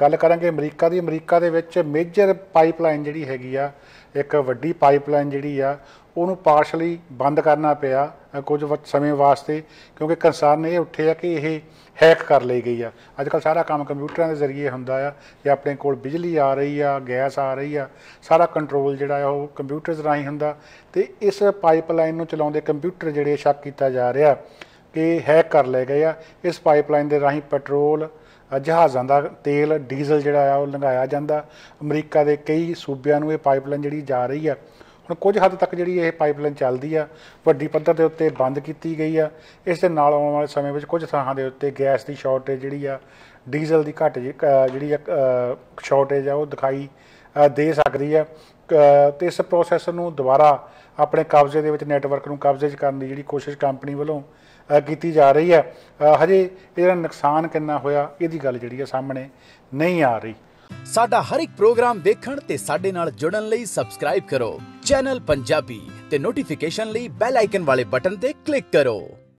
ਗੱਲ ਕਰਾਂਗੇ ਅਮਰੀਕਾ ਦੀ ਅਮਰੀਕਾ ਦੇ ਵਿੱਚ ਮੇਜਰ ਪਾਈਪਲਾਈਨ ਜਿਹੜੀ ਹੈਗੀ ਆ ਇੱਕ ਵੱਡੀ ਪਾਈਪਲਾਈਨ ਜਿਹੜੀ ਆ ਉਹਨੂੰ ਪਾਰਸ਼ਲੀ ਬੰਦ ਕਰਨਾ ਪਿਆ ਕੁਝ ਸਮੇਂ ਵਾਸਤੇ ਕਿਉਂਕਿ ਕੰਸਰਨ ਇਹ ਉੱਠੇ ਆ ਕਿ ਇਹ ਹੈਕ ਕਰ ਲਈ ਗਈ ਆ ਅੱਜ ਕੱਲ ਸਾਰਾ ਕੰਮ ਕੰਪਿਊਟਰਾਂ ਦੇ ਜ਼ਰੀਏ ਹੁੰਦਾ ਆ ਕਿ ਆਪਣੇ ਕੋਲ ਬਿਜਲੀ ਆ ਰਹੀ ਆ ਗੈਸ ਆ ਰਹੀ ਆ ਸਾਰਾ ਕੰਟਰੋਲ ਜਿਹੜਾ ਆ ਉਹ ਕੰਪਿਊਟਰਸ ਰਾਹੀਂ ਹੁੰਦਾ ਤੇ ਇਸ ਪਾਈਪਲਾਈਨ ਨੂੰ ਚਲਾਉਂਦੇ ਕੰਪਿਊਟਰ ਜਿਹੜੇ ਸ਼ੱਕ ਕੀਤਾ ਜਾ ਰਿਹਾ ਕਿ ਹੈਕ ਕਰ ਲਏ ਗਏ ਆ ਇਸ ਪਾਈਪਲਾਈਨ ਦੇ ਰਾਹੀਂ ਪੈਟਰੋਲ ਜਹਾਜ਼ਾਂ ਦਾ ਤੇਲ ਡੀਜ਼ਲ ਜਿਹੜਾ ਆ ਉਹ ਲੰਘਾਇਆ ਜਾਂਦਾ ਅਮਰੀਕਾ ਦੇ ਕਈ ਸੂਬਿਆਂ ਨੂੰ ਇਹ ਪਾਈਪਲਾਈਨ ਜਿਹੜੀ ਜਾ ਰਹੀ ਆ ਹੁਣ ਕੁਝ ਹੱਦ ਤੱਕ ਜਿਹੜੀ ਇਹ ਪਾਈਪਲਾਈਨ ਚੱਲਦੀ ਆ ਵੱਡੀ ਪੱਧਰ ਦੇ ਉੱਤੇ ਬੰਦ ਕੀਤੀ ਗਈ ਆ ਇਸ ਦੇ ਨਾਲ ਆਉਣ ਵਾਲੇ ਸਮੇਂ ਵਿੱਚ ਕੁਝ ਥਾਂਾਂ ਦੇ ਉੱਤੇ ਗੈਸ ਦੀ ਸ਼ਾਰਟੇਜ ਜਿਹੜੀ ਆ ਡੀਜ਼ਲ ਦੀ ਘਟ ਜਿਹੜੀ ਆ ਸ਼ਾਰਟੇਜ ਆ ਉਹ ਦਿਖਾਈ ਦੇ ਸਕਦੀ ਆ ਤੇ ਇਸ ਪ੍ਰੋਸੈਸ ਨੂੰ ਦੁਬਾਰਾ ਆਪਣੇ ਕਬਜ਼ੇ ਦੇ ਵਿੱਚ ਨੈਟਵਰਕ ਨੂੰ ਕਬਜ਼ੇ 'ਚ ਕਰਨ ਦੀ ਜਿਹੜੀ ਕੋਸ਼ਿਸ਼ ਕੰਪਨੀ ਵੱਲੋਂ ਕੀਤੀ ਜਾ ਰਹੀ ਹੈ ਹਜੇ ਇਹਦਾ ਨੁਕਸਾਨ ਕਿੰਨਾ ਹੋਇਆ ਇਹਦੀ ਗੱਲ ਜਿਹੜੀ ਹੈ ਸਾਹਮਣੇ ਨਹੀਂ ਆ ਰਹੀ ਸਾਡਾ ਹਰ ਇੱਕ ਪ੍ਰੋਗਰਾਮ ਦੇਖਣ ਤੇ ਸਾਡੇ ਨਾਲ ਜੁੜਨ ਲਈ ਸਬਸਕ੍ਰਾਈਬ ਕਰੋ ਚੈਨਲ ਪੰਜਾਬੀ ਤੇ ਨੋਟੀਫਿਕੇਸ਼ਨ ਲਈ ਬੈਲ ਆਈਕਨ ਵਾਲੇ ਬਟਨ ਤੇ ਕਲਿੱਕ ਕਰੋ